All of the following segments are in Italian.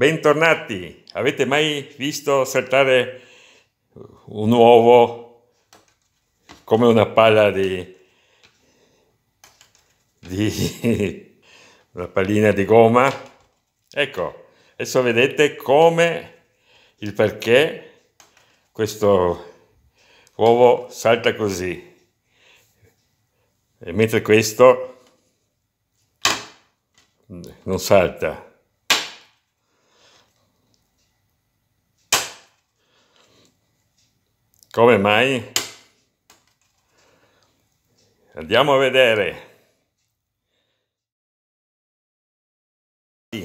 Bentornati! Avete mai visto saltare un uovo come una palla di, di una pallina di gomma? Ecco, adesso vedete come il perché questo uovo salta così. E mentre questo non salta. Come mai? Andiamo a vedere.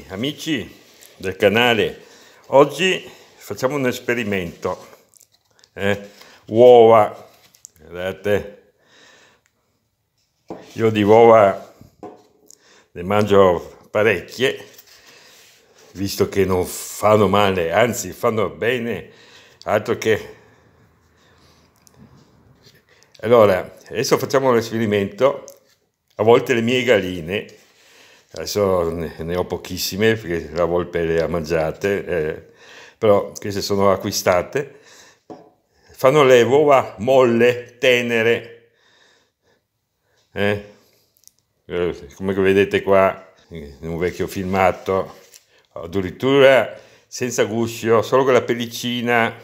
Amici del canale, oggi facciamo un esperimento. Eh? Uova, guardate. Io di uova ne mangio parecchie, visto che non fanno male, anzi fanno bene, altro che allora, adesso facciamo un esperimento. A volte le mie galline, adesso ne ho pochissime perché la volpe le ha mangiate, eh, però queste sono acquistate, fanno le uova molle, tenere. Eh? eh come vedete qua, in un vecchio filmato, addirittura senza guscio, solo con la pellicina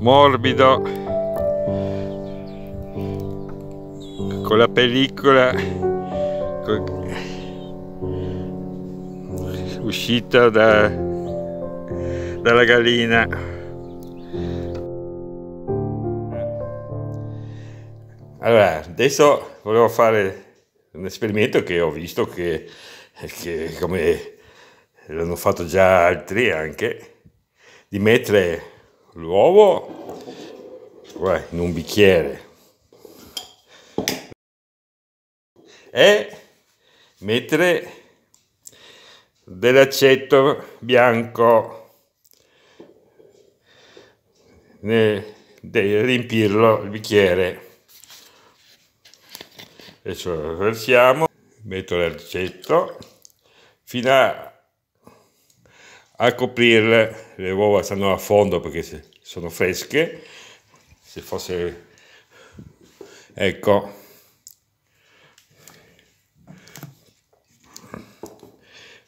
morbido con la pellicola con... uscita da... dalla gallina allora adesso volevo fare un esperimento che ho visto che, che come l'hanno fatto già altri anche di mettere l'uovo in un bicchiere e mettere dell'aceto bianco nel, riempirlo il bicchiere adesso versiamo metto l'aceto fino a a coprirle le uova stanno a fondo perché sono fresche se fosse ecco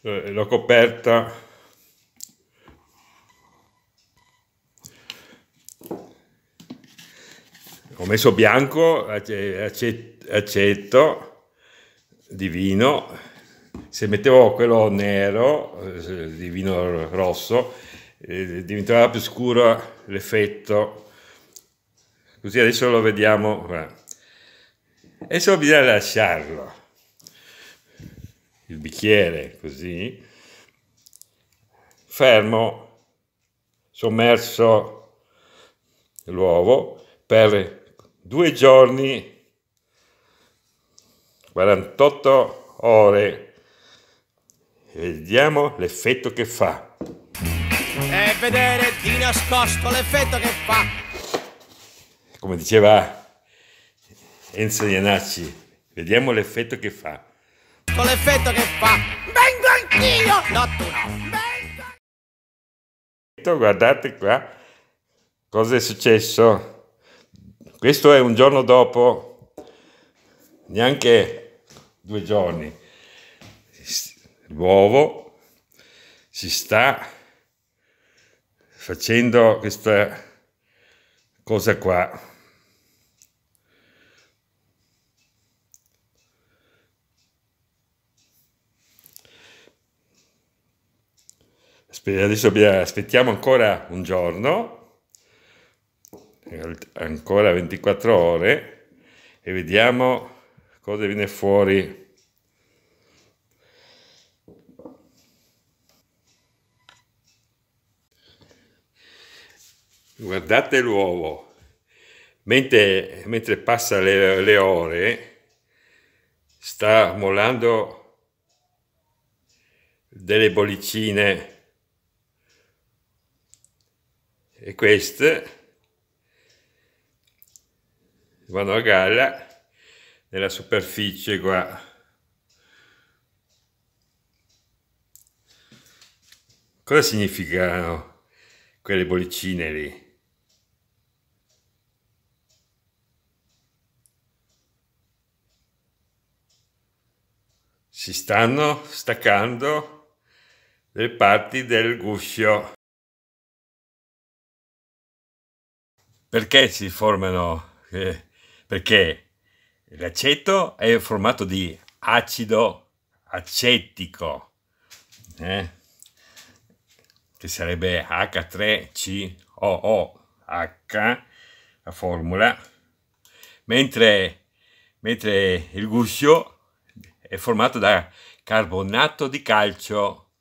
eh, l'ho coperta ho messo bianco aceto di vino se mettevo quello nero eh, di vino rosso eh, diventava più scuro l'effetto così adesso lo vediamo adesso bisogna lasciarlo il bicchiere così fermo sommerso l'uovo per due giorni 48 ore e vediamo l'effetto che fa. E vedere di nascosto l'effetto che fa. Come diceva Enzo Iannacci, vediamo l'effetto che fa. Con l'effetto che fa. Vengo anch'io! No, tu no. Vengo. Guardate qua cosa è successo. Questo è un giorno dopo, neanche due giorni l'uovo, si sta facendo questa cosa qua. Adesso aspettiamo ancora un giorno, ancora 24 ore e vediamo cosa viene fuori. guardate l'uovo, mentre, mentre, passa le, le ore, sta molando delle bollicine e queste vanno a galla nella superficie qua cosa significano quelle bollicine lì si stanno staccando le parti del guscio. Perché si formano? Eh, perché l'aceto è formato di acido acetico, eh, che sarebbe H3COOH, la formula, mentre, mentre il guscio è formato da carbonato di calcio,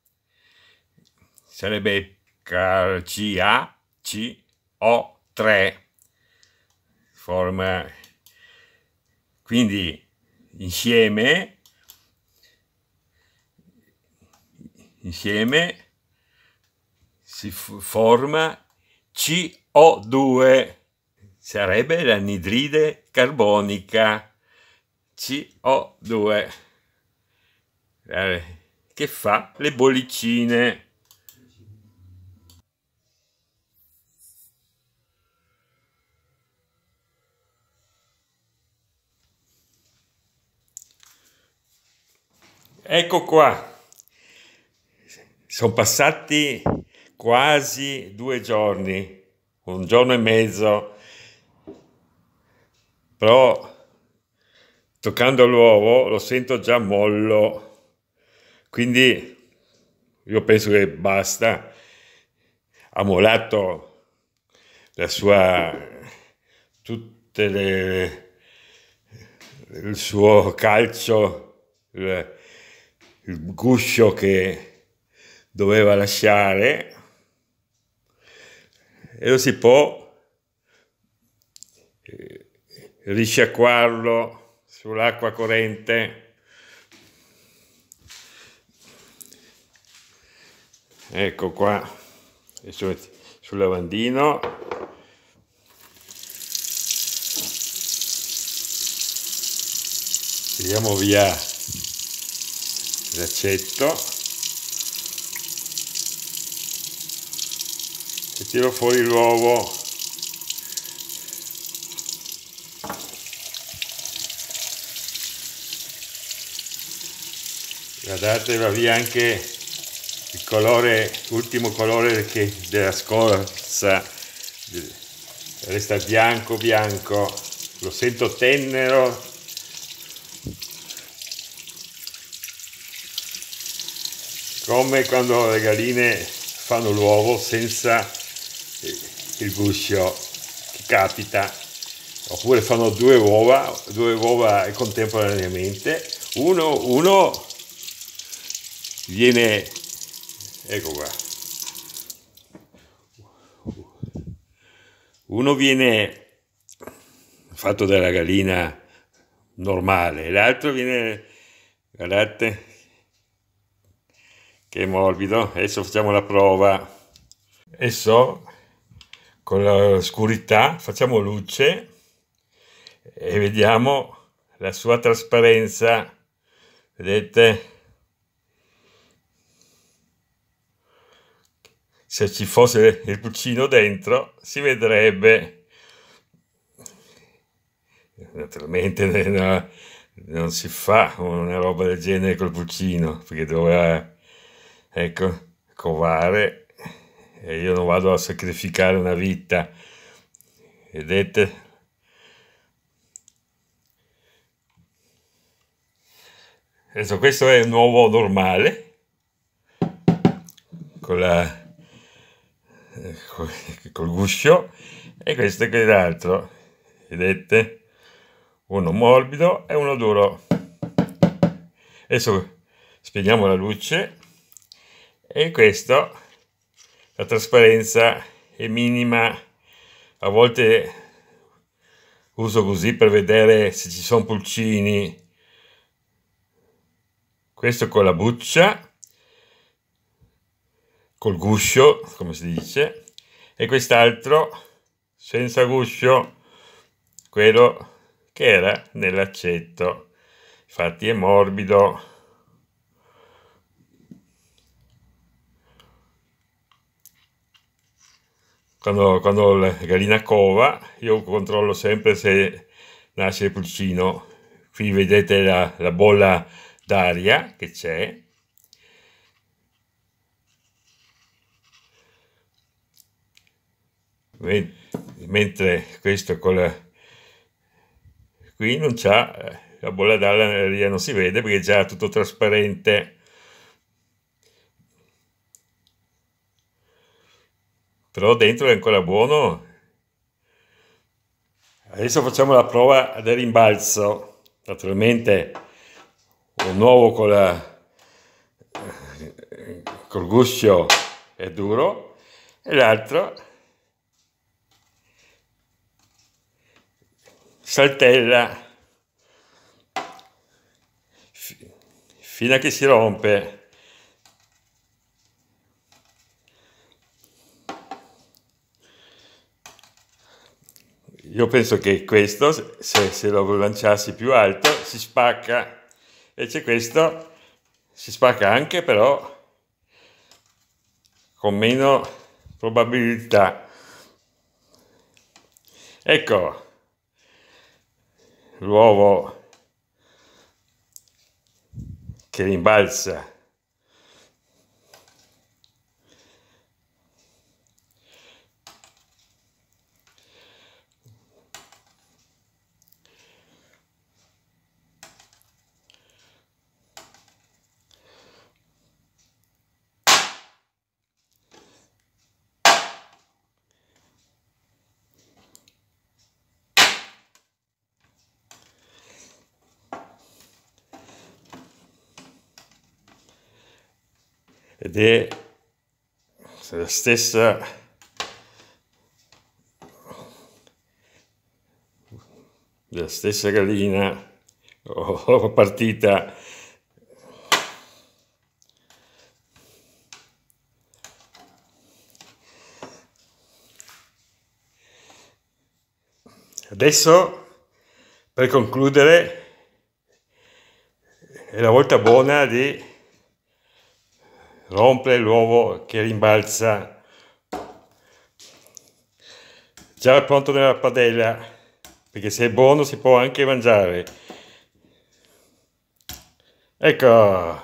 sarebbe CaCO3, forma quindi insieme insieme si forma CO2 sarebbe l'anidride carbonica CO2 eh, che fa le bollicine. Ecco qua, sono passati quasi due giorni, un giorno e mezzo, però toccando l'uovo lo sento già mollo. Quindi io penso che basta, ha molato la sua, tutte le, il suo calcio, il, il guscio che doveva lasciare e lo si può eh, risciacquarlo sull'acqua corrente ecco qua sul, sul lavandino tiriamo via l'accetto e tiro fuori l'uovo guardate va via anche colore, ultimo colore che della scorza resta bianco bianco lo sento tenero come quando le galline fanno l'uovo senza eh, il guscio che capita oppure fanno due uova due uova contemporaneamente uno, uno viene ecco qua uno viene fatto dalla gallina normale l'altro viene guardate che morbido adesso facciamo la prova adesso con l'oscurità facciamo luce e vediamo la sua trasparenza vedete se ci fosse il pulcino dentro si vedrebbe naturalmente eh, no, non si fa una roba del genere col pulcino perché doveva ecco covare e io non vado a sacrificare una vita vedete adesso questo è un uovo normale con la eh, col, guscio e questo è quell'altro vedete uno morbido e uno duro adesso spieghiamo la luce e questo la trasparenza è minima a volte uso così per vedere se ci sono pulcini questo con la buccia col guscio, come si dice, e quest'altro senza guscio, quello che era nell'accetto. Infatti è morbido. Quando, quando la gallina cova, io controllo sempre se nasce il pulcino. Qui vedete la, la bolla d'aria che c'è, mentre questo con la... qui non c'ha la bolla d'aria non si vede perché è già tutto trasparente però dentro è ancora buono adesso facciamo la prova del rimbalzo naturalmente un uovo con la col guscio è duro e l'altro saltella fino a che si rompe io penso che questo se, se lo lanciassi più alto si spacca invece questo si spacca anche però con meno probabilità ecco l'uovo che rimbalza ed è la stessa la stessa gallina o oh, partita Adesso, per concludere, è la volta buona di rompe l'uovo che rimbalza. Già pronto nella padella, perché se è buono si può anche mangiare. Ecco,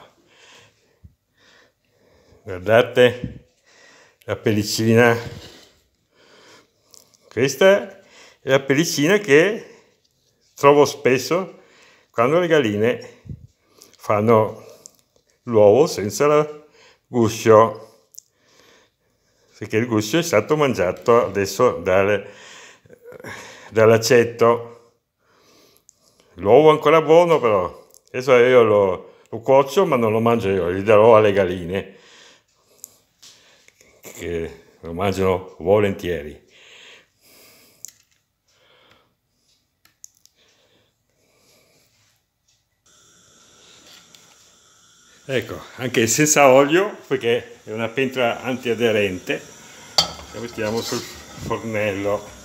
guardate la pellicina. Questa è la pellicina che trovo spesso quando le galline fanno l'uovo senza la guscio, perché il guscio è stato mangiato adesso dal, dall'aceto. L'uovo è ancora buono però, adesso io lo, lo cuocio ma non lo mangio io, gli darò alle galline, che lo mangiano volentieri. ecco anche senza olio perché è una pentola antiaderente la mettiamo sul fornello